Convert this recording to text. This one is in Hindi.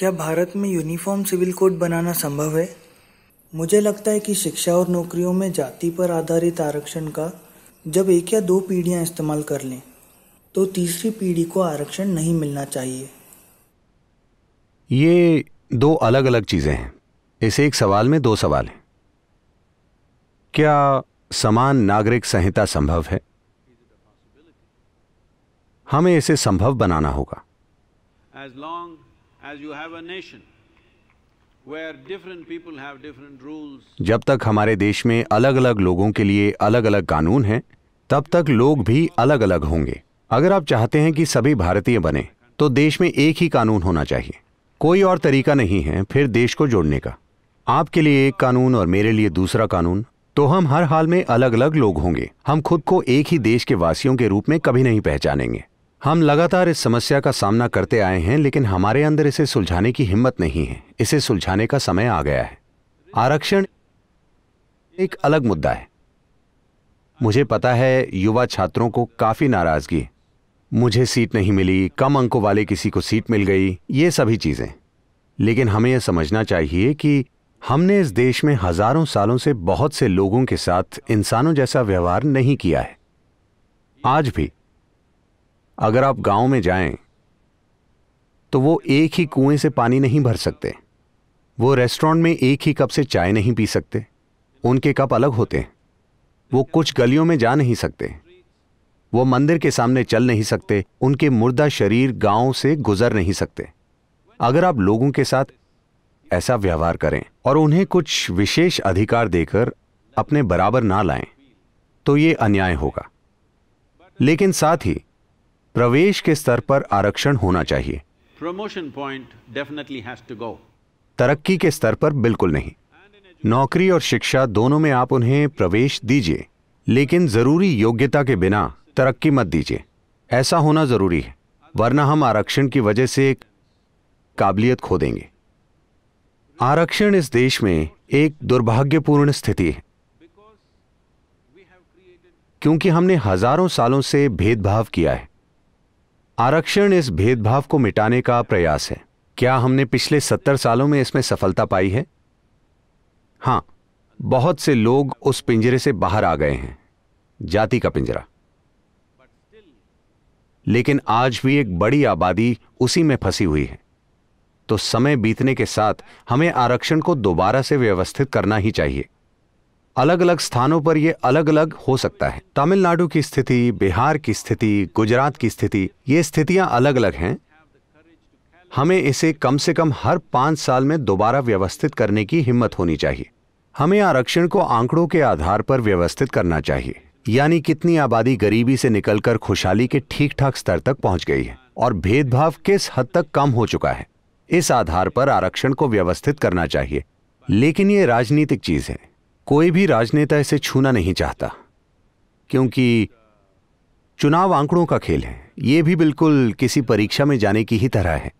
क्या भारत में यूनिफॉर्म सिविल कोड बनाना संभव है मुझे लगता है कि शिक्षा और नौकरियों में जाति पर आधारित आरक्षण का जब एक या दो पीढ़ियां इस्तेमाल कर लें तो तीसरी पीढ़ी को आरक्षण नहीं मिलना चाहिए ये दो अलग अलग चीज़ें हैं इस एक सवाल में दो सवाल हैं क्या समान नागरिक संहिता संभव है हमें इसे संभव बनाना होगा जब तक हमारे देश में अलग अलग लोगों के लिए अलग अलग कानून हैं तब तक लोग भी अलग अलग होंगे अगर आप चाहते हैं कि सभी भारतीय बने तो देश में एक ही कानून होना चाहिए कोई और तरीका नहीं है फिर देश को जोड़ने का आपके लिए एक कानून और मेरे लिए दूसरा कानून तो हम हर हाल में अलग अलग लोग होंगे हम खुद को एक ही देश के वासियों के रूप में कभी नहीं पहचानेंगे हम लगातार इस समस्या का सामना करते आए हैं लेकिन हमारे अंदर इसे सुलझाने की हिम्मत नहीं है इसे सुलझाने का समय आ गया है आरक्षण एक अलग मुद्दा है मुझे पता है युवा छात्रों को काफी नाराजगी मुझे सीट नहीं मिली कम अंकों वाले किसी को सीट मिल गई ये सभी चीजें लेकिन हमें यह समझना चाहिए कि हमने इस देश में हजारों सालों से बहुत से लोगों के साथ इंसानों जैसा व्यवहार नहीं किया है आज भी अगर आप गांव में जाएं तो वो एक ही कुएं से पानी नहीं भर सकते वो रेस्टोरेंट में एक ही कप से चाय नहीं पी सकते उनके कप अलग होते हैं वो कुछ गलियों में जा नहीं सकते वो मंदिर के सामने चल नहीं सकते उनके मुर्दा शरीर गांव से गुजर नहीं सकते अगर आप लोगों के साथ ऐसा व्यवहार करें और उन्हें कुछ विशेष अधिकार देकर अपने बराबर ना लाएं तो ये अन्याय होगा लेकिन साथ ही प्रवेश के स्तर पर आरक्षण होना चाहिए promotion point definitely has to go तरक्की के स्तर पर बिल्कुल नहीं नौकरी और शिक्षा दोनों में आप उन्हें प्रवेश दीजिए लेकिन जरूरी योग्यता के बिना तरक्की मत दीजिए ऐसा होना जरूरी है वरना हम आरक्षण की वजह से काबिलियत खो देंगे आरक्षण इस देश में एक दुर्भाग्यपूर्ण स्थिति है क्योंकि हमने हजारों सालों से भेदभाव किया है आरक्षण इस भेदभाव को मिटाने का प्रयास है क्या हमने पिछले सत्तर सालों में इसमें सफलता पाई है हाँ बहुत से लोग उस पिंजरे से बाहर आ गए हैं जाति का पिंजरा लेकिन आज भी एक बड़ी आबादी उसी में फंसी हुई है तो समय बीतने के साथ हमें आरक्षण को दोबारा से व्यवस्थित करना ही चाहिए अलग अलग स्थानों पर ये अलग अलग हो सकता है तमिलनाडु की स्थिति बिहार की स्थिति गुजरात की स्थिति ये स्थितियां अलग अलग हैं हमें इसे कम से कम हर पांच साल में दोबारा व्यवस्थित करने की हिम्मत होनी चाहिए हमें आरक्षण को आंकड़ों के आधार पर व्यवस्थित करना चाहिए यानी कितनी आबादी गरीबी से निकलकर खुशहाली के ठीक ठाक स्तर तक पहुंच गई है और भेदभाव किस हद तक कम हो चुका है इस आधार पर आरक्षण को व्यवस्थित करना चाहिए लेकिन ये राजनीतिक चीज है कोई भी राजनेता इसे छूना नहीं चाहता क्योंकि चुनाव आंकड़ों का खेल है ये भी बिल्कुल किसी परीक्षा में जाने की ही तरह है